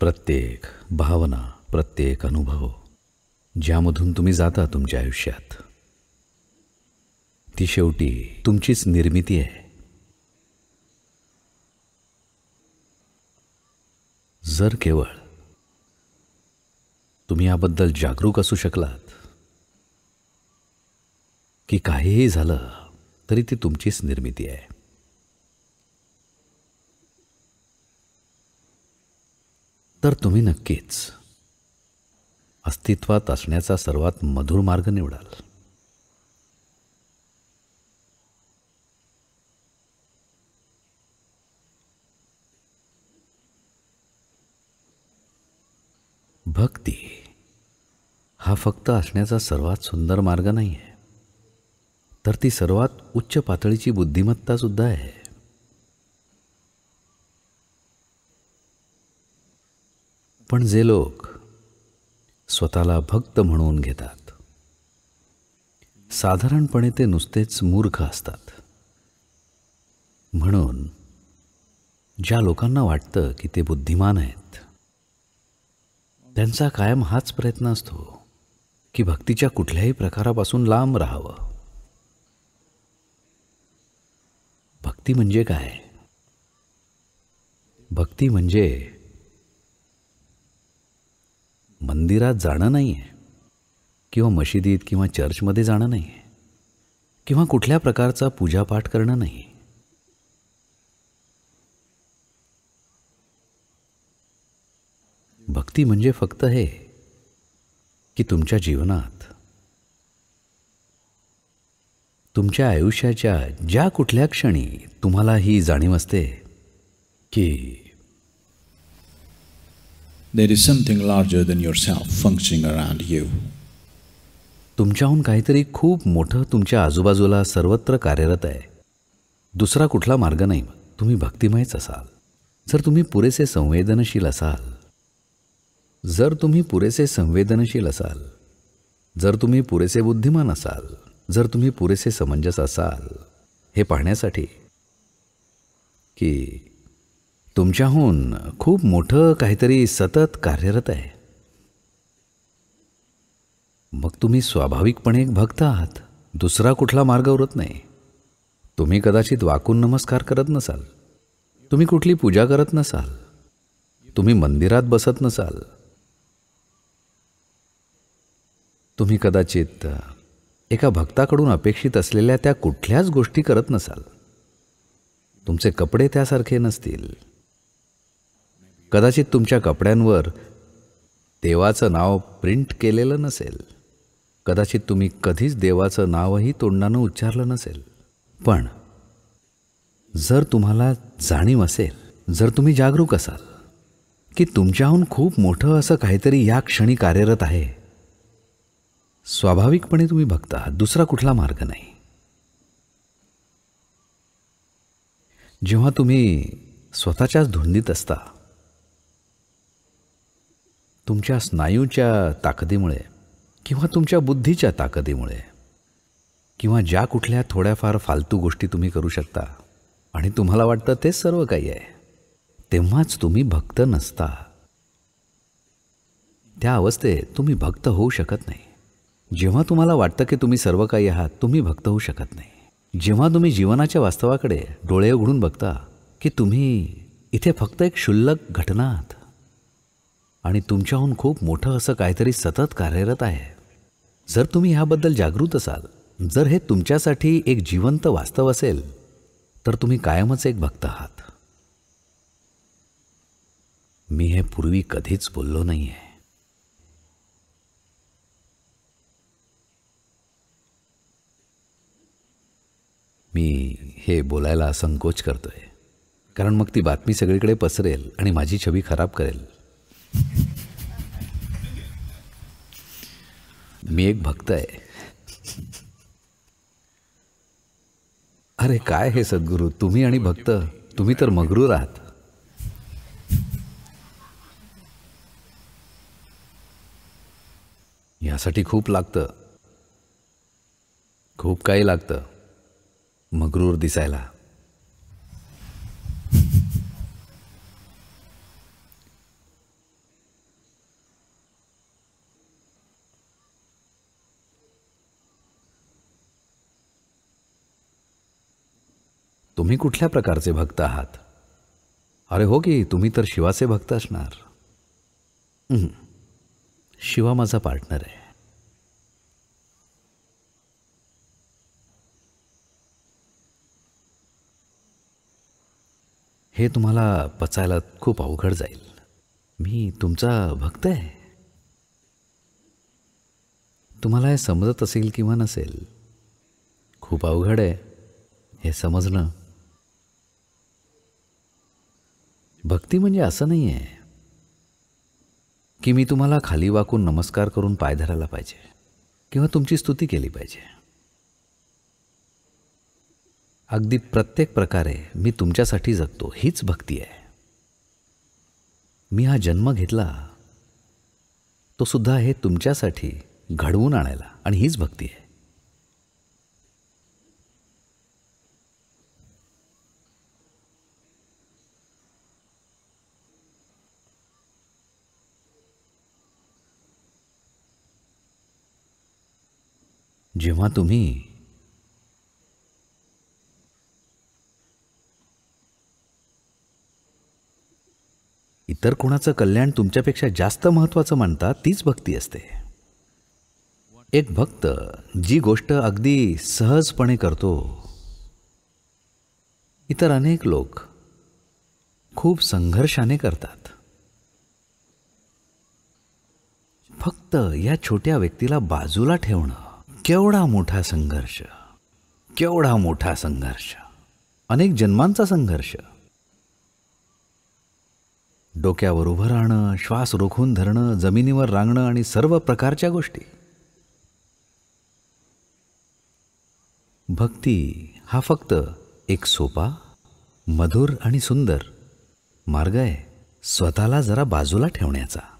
प्रत्येक भावना प्रत्येक अनुभव ज्यामधून तुम्ही जाता तुमच्या आयुष्यात ती शेवटी तुमचीच निर्मिती आहे जर केवळ तुम्ही याबद्दल जागरूक असू शकलात की काहीही झालं तरी ती तुमचीच निर्मिती आहे तर तुम्ही नक्कीच अस्तित्वात असण्याचा सर्वात मधुर मार्ग निवडाल भक्ती हा फक्त असण्याचा सर्वात सुंदर मार्ग नाही आहे तर ती सर्वात उच्च पातळीची बुद्धिमत्तासुद्धा आहे पण जे लोक स्वतःला भक्त म्हणून घेतात साधारणपणे ते नुसतेच मूर्ख असतात म्हणून ज्या लोकांना वाटतं की ते बुद्धिमान आहेत त्यांचा कायम हाच प्रयत्न असतो की भक्तीच्या कुठल्याही प्रकारापासून लांब राहावं भक्ती म्हणजे काय भक्ती म्हणजे मंदिरात जाणं नाही आहे किंवा मशिदीत किंवा चर्चमध्ये जाणं नाही आहे किंवा कुठल्या प्रकारचा पूजापाठ करणं नाही भक्ती म्हणजे फक्त हे की तुमच्या जीवनात तुमच्या आयुष्याच्या ज्या कुठल्या क्षणी तुम्हाला ही जाणीव असते की there is something larger than yourself functioning around you. तुमच्याहून काहीतरी खूप मोठं तुमच्या आजूबाजूला सर्वत्र कार्यरत आहे दुसरा कुठला मार्ग नाही तुम्ही भक्तिमयच असाल जर तुम्ही पुरेसे संवेदनशील असाल जर तुम्ही पुरेसे संवेदनशील असाल जर तुम्ही पुरेसे बुद्धिमान असाल जर तुम्ही पुरेसे समंजस असाल हे पाहण्यासाठी की तुमच्याहून खूप मोठं काहीतरी सतत कार्यरत आहे मग तुम्ही स्वाभाविकपणे एक भक्त आहात दुसरा कुठला मार्ग उरत नाही तुम्ही कदाचित वाकून नमस्कार करत नसाल तुम्ही कुठली पूजा करत नसाल तुम्ही मंदिरात बसत नसाल तुम्ही कदाचित एका भक्ताकडून अपेक्षित असलेल्या त्या कुठल्याच गोष्टी करत नसाल तुमचे कपडे त्यासारखे नसतील कदाचित तुमच्या कपड्यांवर देवाचं नाव प्रिंट केलेलं नसेल कदाचित तुम्ही कधीच देवाचं नावही तोंडानं उच्चारलं नसेल पण जर तुम्हाला जाणीव असेल जर तुम्ही जागरूक असाल की तुमच्याहून खूप मोठं असं काहीतरी या क्षणी कार्यरत आहे स्वाभाविकपणे तुम्ही बघता दुसरा कुठला मार्ग नाही जेव्हा तुम्ही स्वतःच्याच धुंदीत असता तुमच्या स्नायूच्या ताकदीमुळे किंवा तुमच्या बुद्धीच्या ताकदीमुळे किंवा ज्या कुठल्या थोड्याफार फालतू गोष्टी तुम्ही करू शकता आणि तुम्हाला वाटतं तेच सर्व काही आहे तेव्हाच तुम्ही भक्त नसता त्या अवस्थेत तुम्ही भक्त होऊ शकत नाही जेव्हा तुम्हाला वाटतं की तुम्ही सर्व काही आहात तुम्ही भक्त होऊ शकत नाही जेव्हा तुम्ही जीवनाच्या वास्तवाकडे डोळे उघडून बघता की तुम्ही इथे फक्त एक क्षुल्लक घटना आहात आणि तुमच्याहून खूप मोठं असं काहीतरी सतत कार्यरत आहे जर तुम्ही ह्याबद्दल जागृत असाल जर हे तुमच्यासाठी एक जिवंत वास्तव असेल तर तुम्ही कायमच एक भक्त आहात मी हे पूर्वी कधीच बोललो नाही आहे मी हे बोलायला संकोच करतोय कारण मग ती बातमी सगळीकडे पसरेल आणि माझी छबी खराब करेल मी एक भक्त आहे अरे काय हे सद्गुरु, तुम्ही आणि भक्त तुम्ही तर मगरूर आहात यासाठी खूप लागतं खूप काही लागतं मगरूर दिसायला तुम्ही कुठल्या प्रकारचे भक्त आहात अरे हो की तुम्ही तर शिवाचे भक्त असणार शिवा माझा पार्टनर आहे हे तुम्हाला पचायला खूप अवघड जाईल मी तुमचा भक्त आहे तुम्हाला हे समजत असेल किंवा नसेल खूप अवघड आहे हे समजणं भक्ती म्हणजे असं नाही आहे की मी तुम्हाला खाली वाकून नमस्कार करून पाय धरायला पाहिजे किंवा तुमची स्तुती केली पाहिजे अगदी प्रत्येक प्रकारे मी तुमच्यासाठी जगतो हीच भक्ती आहे मी हा जन्म घेतला तो सुद्धा हे तुमच्यासाठी घडवून आणायला आणि हीच भक्ती आहे जेव्हा तुम्ही इतर कोणाचं कल्याण तुमच्यापेक्षा जास्त महत्त्वाचं मानता तीच भक्ती असते एक भक्त जी गोष्ट अगदी सहजपणे करतो इतर अनेक लोक खूप संघर्षाने करतात फक्त या छोट्या व्यक्तीला बाजूला ठेवणं केवढा मोठा संघर्ष केवढा मोठा संघर्ष अनेक जन्मांचा संघर्ष डोक्यावर उभं राहणं श्वास रोखून धरणं जमिनीवर रांगणं आणि सर्व प्रकारच्या गोष्टी भक्ती हा फक्त एक सोपा मधुर आणि सुंदर मार्ग आहे स्वतःला जरा बाजूला ठेवण्याचा